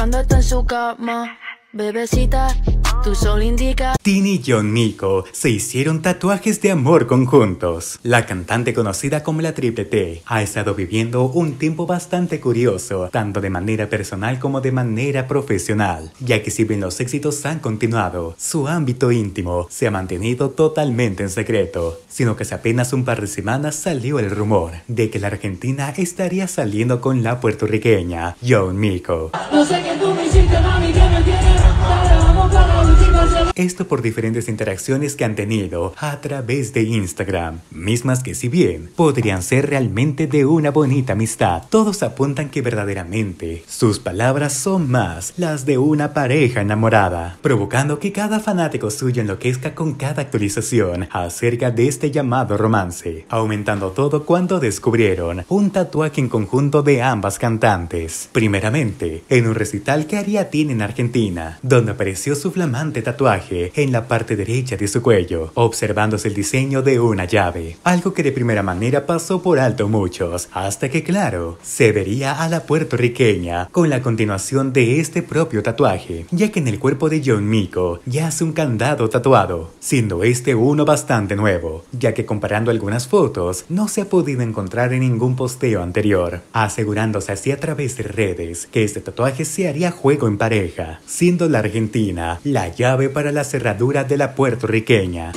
cuando está en su cama. Bebecita, tu indica. Tini y John Miko se hicieron tatuajes de amor conjuntos. La cantante conocida como la Triple T ha estado viviendo un tiempo bastante curioso, tanto de manera personal como de manera profesional, ya que si bien los éxitos han continuado, su ámbito íntimo se ha mantenido totalmente en secreto, sino que hace apenas un par de semanas salió el rumor de que la argentina estaría saliendo con la puertorriqueña John Miko. No sé tú me hiciste, mami, esto por diferentes interacciones que han tenido a través de Instagram, mismas que si bien podrían ser realmente de una bonita amistad, todos apuntan que verdaderamente sus palabras son más las de una pareja enamorada, provocando que cada fanático suyo enloquezca con cada actualización acerca de este llamado romance, aumentando todo cuando descubrieron un tatuaje en conjunto de ambas cantantes. Primeramente, en un recital que haría Ariadne en Argentina, donde apareció su flamante tatuaje en la parte derecha de su cuello, observándose el diseño de una llave, algo que de primera manera pasó por alto muchos, hasta que claro, se vería a la puertorriqueña con la continuación de este propio tatuaje, ya que en el cuerpo de John Miko ya hace un candado tatuado, siendo este uno bastante nuevo, ya que comparando algunas fotos no se ha podido encontrar en ningún posteo anterior, asegurándose así a través de redes que este tatuaje se haría juego en pareja, siendo la Argentina la la llave para la cerradura de la puertorriqueña.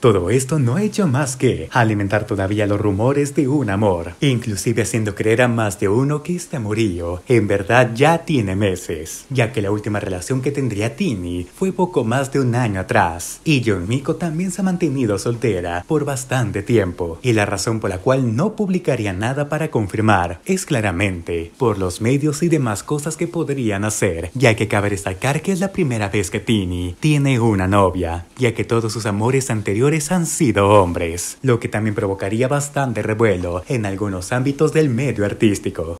Todo esto no ha hecho más que alimentar todavía los rumores de un amor, inclusive haciendo creer a más de uno que este amorío en verdad ya tiene meses, ya que la última relación que tendría Tini fue poco más de un año atrás, y John Miko también se ha mantenido soltera por bastante tiempo, y la razón por la cual no publicaría nada para confirmar es claramente por los medios y demás cosas que podrían hacer, ya que cabe destacar que es la primera vez que Tini tiene una novia, ya que todos sus amores anteriores han sido hombres, lo que también provocaría bastante revuelo en algunos ámbitos del medio artístico.